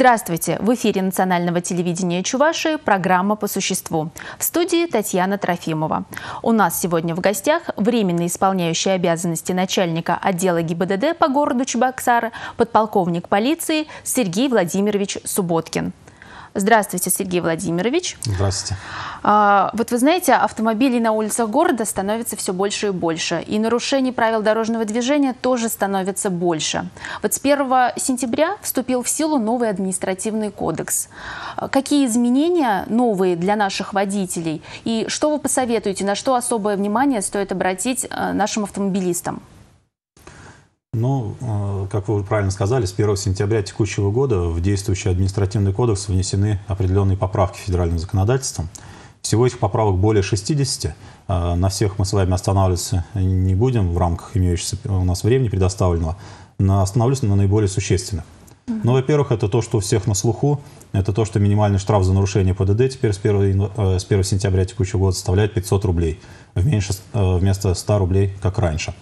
Здравствуйте! В эфире национального телевидения Чувашии программа «По существу». В студии Татьяна Трофимова. У нас сегодня в гостях временно исполняющий обязанности начальника отдела ГИБДД по городу Чебоксары подполковник полиции Сергей Владимирович Субботкин. Здравствуйте, Сергей Владимирович. Здравствуйте. А, вот вы знаете, автомобилей на улицах города становится все больше и больше, и нарушений правил дорожного движения тоже становится больше. Вот с 1 сентября вступил в силу новый административный кодекс. А, какие изменения новые для наших водителей, и что вы посоветуете, на что особое внимание стоит обратить а, нашим автомобилистам? Ну, э, как вы правильно сказали, с 1 сентября текущего года в действующий административный кодекс внесены определенные поправки федеральным законодательством. Всего этих поправок более 60. Э, на всех мы с вами останавливаться не будем в рамках имеющегося у нас времени предоставленного. Но остановлюсь на наиболее существенных. Ну, во-первых, это то, что у всех на слуху. Это то, что минимальный штраф за нарушение ПДД теперь с 1, э, с 1 сентября текущего года составляет 500 рублей вместо 100 рублей, как раньше.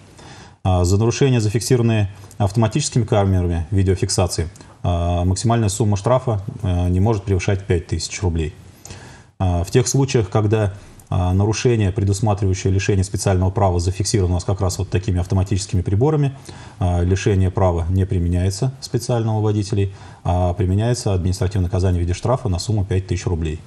А, за нарушения зафиксированные автоматическими камерами видеофиксации а, максимальная сумма штрафа а, не может превышать 5000 рублей. В тех случаях, когда нарушение, предусматривающее лишение специального права, зафиксировано у нас как раз вот такими автоматическими приборами. Лишение права не применяется специального водителей, а применяется административное наказание в виде штрафа на сумму 5000 рублей.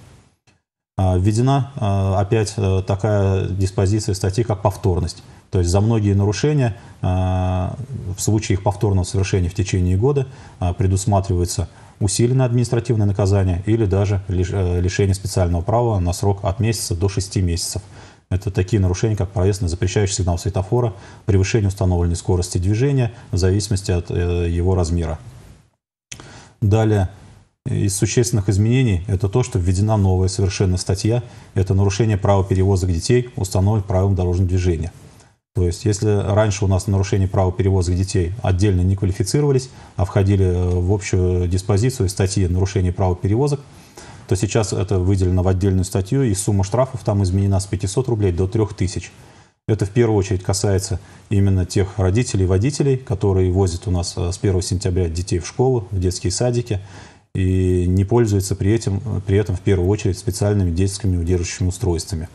Введена опять э, такая диспозиция статьи, как повторность. То есть за многие нарушения а, в случае их повторного совершения в течение года а, предусматривается усиленное административное наказание или даже э, лишение специального права на срок от месяца до 6 месяцев. Это такие нарушения, как проезд на запрещающий сигнал светофора, превышение установленной скорости движения в зависимости от э, его размера. Далее, из существенных изменений – это то, что введена новая совершенная статья – это нарушение права перевозок детей, установленных правилом дорожного движения – то есть, если раньше у нас нарушение права перевозок детей отдельно не квалифицировались, а входили э, в общую диспозицию статьи нарушение права перевозок, то сейчас это выделено в отдельную статью, и сумма штрафов там изменена с 500 рублей до 3000. Это в первую очередь касается именно тех родителей и водителей, которые возят у нас э, с 1 сентября детей в школу, в детские садики, и не пользуются при этом, э, при этом в первую очередь специальными детскими удерживающими устройствами.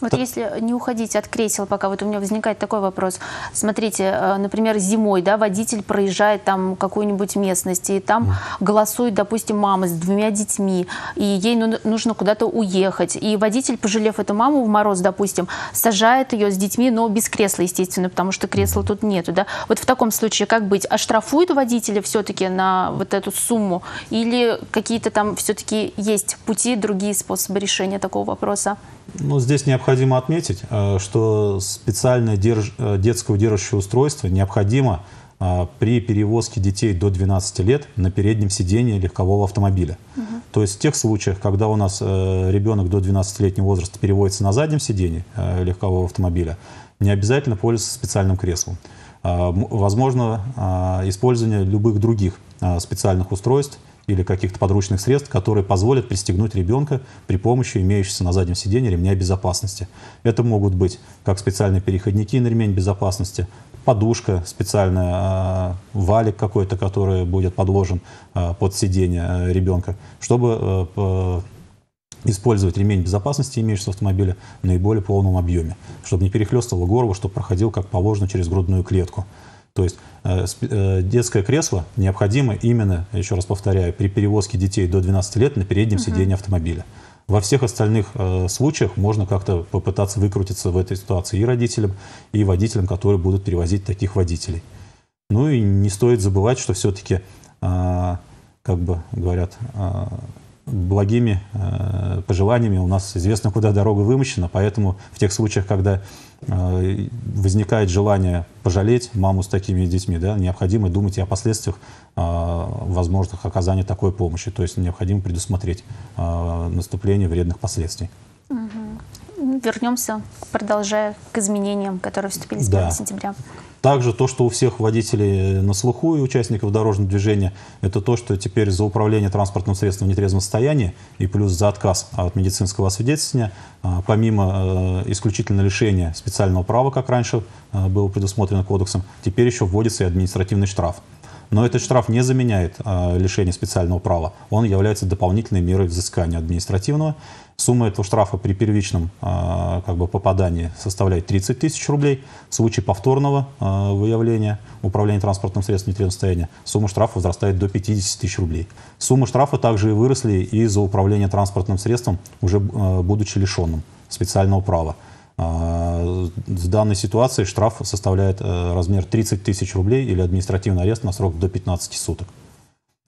Вот да. если не уходить от кресел пока, вот у меня возникает такой вопрос. Смотрите, э, например, зимой, да, водитель проезжает там какую-нибудь местность, и там голосует, допустим, мама с двумя детьми, и ей ну, нужно куда-то уехать. И водитель, пожалев эту маму в мороз, допустим, сажает ее с детьми, но без кресла, естественно, потому что кресла тут нету, да. Вот в таком случае как быть? Оштрафуют водителя все-таки на вот эту сумму? Или какие-то там все-таки есть пути, другие способы решения такого вопроса? Ну, здесь необходимо отметить, э, что специальное держ... Э, детское удерживающее устройство необходимо э, при перевозке детей до 12 лет на переднем сидении легкового автомобиля. Угу. То есть в тех случаях, когда у нас ребенок до 12-летнего возраста переводится на заднем сидении легкового автомобиля, не обязательно пользоваться специальным креслом. Возможно использование любых других специальных устройств, или каких-то подручных средств, которые позволят пристегнуть ребенка при помощи имеющегося на заднем сиденье ремня безопасности. Это могут быть как специальные переходники на ремень безопасности, подушка специальная, а, валик какой-то, который будет подложен а, под сиденье э, ребенка, чтобы э, использовать ремень безопасности, имеющегося в автомобиле, в наиболее полном объеме, чтобы не перехлестывало горло, чтобы проходил как положено через грудную клетку. То есть э, э, детское кресло необходимо именно, еще раз повторяю, при перевозке детей до 12 лет на переднем угу. сидении автомобиля. Во всех остальных э, случаях можно как-то попытаться выкрутиться в этой ситуации и родителям, и водителям, которые будут перевозить таких водителей. Ну и не стоит забывать, что все-таки, э, как бы говорят, э, благими э, пожеланиями у нас известно, куда дорога вымощена, поэтому в тех случаях, когда э, возникает желание пожалеть маму с такими детьми, да, необходимо думать и о последствиях э, возможных оказания такой помощи, то есть необходимо предусмотреть э, наступление вредных последствий. Угу. Вернемся, продолжая к изменениям, которые вступили с 1 да. сентября. Также то, что у всех водителей на слуху и участников дорожного движения, это то, что теперь за управление транспортным средством в нетрезвом состоянии и плюс за отказ от медицинского освидетельствования, а, помимо э, исключительно лишения специального права, как раньше э, было предусмотрено кодексом, теперь еще вводится и административный штраф. Но этот штраф не заменяет э, лишение специального права. Он является дополнительной мерой взыскания административного. Сумма этого штрафа при первичном э, как бы попадании составляет 30 тысяч рублей. В случае повторного э, выявления управления транспортным средством в нетрезвом сумма штрафа возрастает до 50 тысяч рублей. Суммы штрафа также и выросли и за управление транспортным средством, уже э, будучи лишенным специального права. В а, данной ситуации штраф составляет э, размер 30 тысяч рублей или административный арест на срок до 15 суток.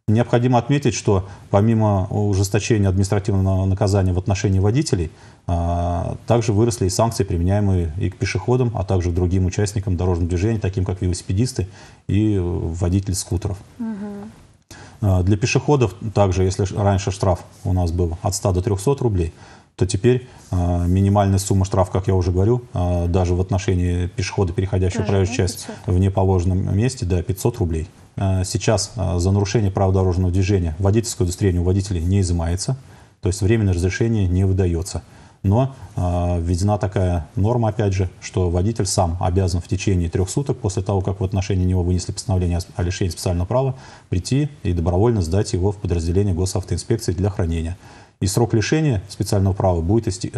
Необходимо отметить, что помимо ужесточения административного наказания в отношении водителей, а, также выросли и санкции, применяемые и к пешеходам, а также к другим участникам дорожного движения, таким как велосипедисты и водители скутеров. Угу. Для пешеходов также, если раньше штраф у нас был от 100 до 300 рублей, то теперь а, минимальная сумма штрафа, как я уже говорил, а, даже в отношении пешехода, переходящего даже, проезжую да, часть в неположенном месте, да, 500 рублей. А, сейчас за нарушение правил дорожного движения водительское удостоверение у водителей не изымается, то есть временное разрешение не выдается. Но э, введена такая норма, опять же, что водитель сам обязан в течение трех суток после того, как в отношении него вынесли постановление о лишении специального права, прийти и добровольно сдать его в подразделение госавтоинспекции для хранения. И срок лишения специального права будет э,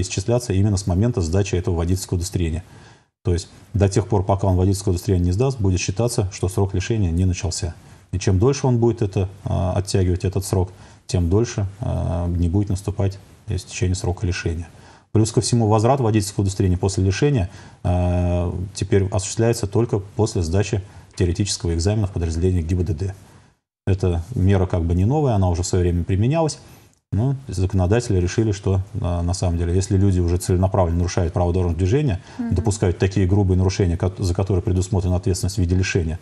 исчисляться именно с момента сдачи этого водительского удостоверения. То есть до тех пор, пока он водительское удостоверение не сдаст, будет считаться, что срок лишения не начался. И чем дольше он будет это, э, оттягивать этот срок, тем дольше э, не будет наступать истечение срока лишения. Плюс ко всему, возврат водительского удостоверения после лишения теперь осуществляется только после сдачи теоретического экзамена в подразделении ГИБДД. Эта мера как бы не новая, она уже в свое время применялась. Но ну, законодатели решили, что а, на самом деле, если люди уже целенаправленно нарушают право дорожного движения, mm допускают такие грубые нарушения, за которые предусмотрена ответственность в виде лишения,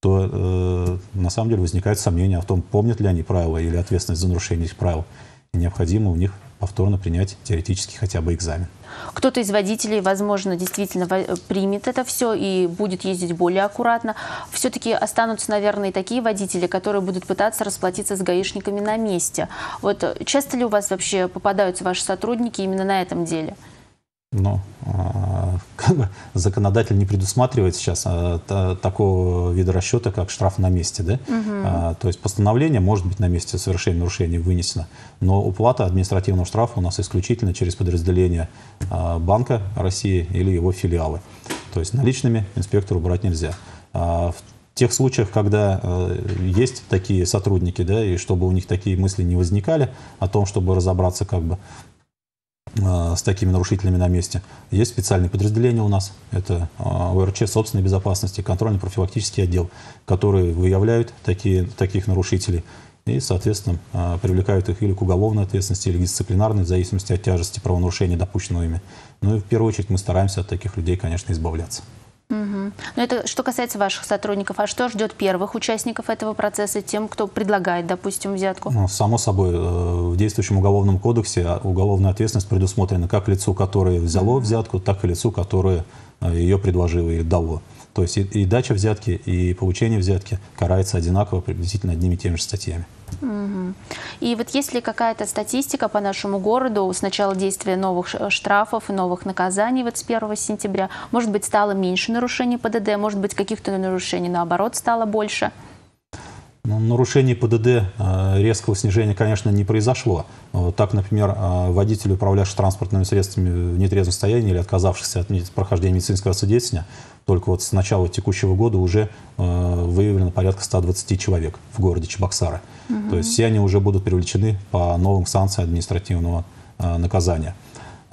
то э, на самом деле возникает сомнение в том, помнят ли они правила или ответственность за нарушение этих правил. И необходимо у них повторно принять теоретически хотя бы экзамен. Кто-то из водителей, возможно, действительно э, примет это все и будет ездить более аккуратно. Все-таки останутся, наверное, и такие водители, которые будут пытаться расплатиться с гаишниками на месте. Вот э, часто ли у вас вообще попадаются ваши сотрудники именно на этом деле? Ну, законодатель не предусматривает сейчас а, такого вида расчета, как штраф на месте. Да? Угу. То есть постановление может быть на месте совершения нарушения вынесено, но уплата административного штрафа у нас исключительно через подразделение Банка России или его филиалы. То есть наличными инспектору брать нельзя. В тех случаях, когда э, есть такие сотрудники, да, и чтобы у них такие мысли не возникали о том, чтобы разобраться, как бы, а, с такими нарушителями на месте. Есть специальные подразделения у нас, это а, ОРЧ собственной безопасности, контрольно-профилактический отдел, которые выявляют такие, таких нарушителей и, соответственно, а, привлекают их или к уголовной ответственности, или к дисциплинарной, в зависимости от тяжести правонарушения, допущенного ими. Ну и в первую очередь мы стараемся от таких людей, конечно, избавляться. Угу. Но это что касается ваших сотрудников. А что ждет первых участников этого процесса, тем, кто предлагает, допустим, взятку? Ну, само собой, э, в действующем уголовном кодексе а, уголовная ответственность предусмотрена как лицу, которое взяло взятку, так и лицу, которое э, ее предложило и дало. То есть и, и дача взятки, и получение взятки карается одинаково приблизительно одними и теми же статьями. Угу. И вот есть ли какая-то статистика по нашему городу с начала действия новых штрафов и новых наказаний вот с 1 сентября? Может быть, стало меньше нарушений ПДД, может быть, каких-то нарушений наоборот стало больше? Ну, нарушений ПДД э, резкого снижения, конечно, не произошло. Так, например, э, водители, управлявшие транспортными средствами в нетрезвом состоянии или отказавшихся от прохождения медицинского свидетельства, только вот с начала текущего года уже э, выявлено порядка 120 человек в городе Чебоксары. Угу. То есть все они уже будут привлечены по новым санкциям административного наказания.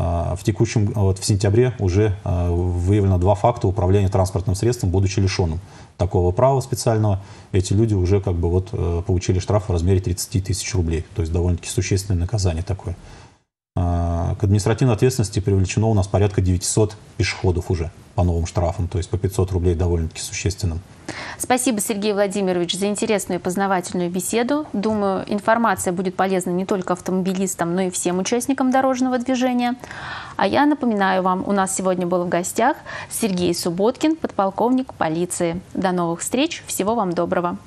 А, в текущем, а вот в сентябре уже а, выявлено два факта управления транспортным средством, будучи лишенным такого права специального. Эти люди уже как бы вот э, получили штраф в размере 30 тысяч рублей. То есть довольно-таки существенное наказание такое к административной ответственности привлечено у нас порядка 900 пешеходов уже по новым штрафам, то есть по 500 рублей довольно-таки существенным. Спасибо, Сергей Владимирович, за интересную и познавательную беседу. Думаю, информация будет полезна не только автомобилистам, но и всем участникам дорожного движения. А я напоминаю вам, у нас сегодня был в гостях Сергей Субботкин, подполковник полиции. До новых встреч, всего вам доброго.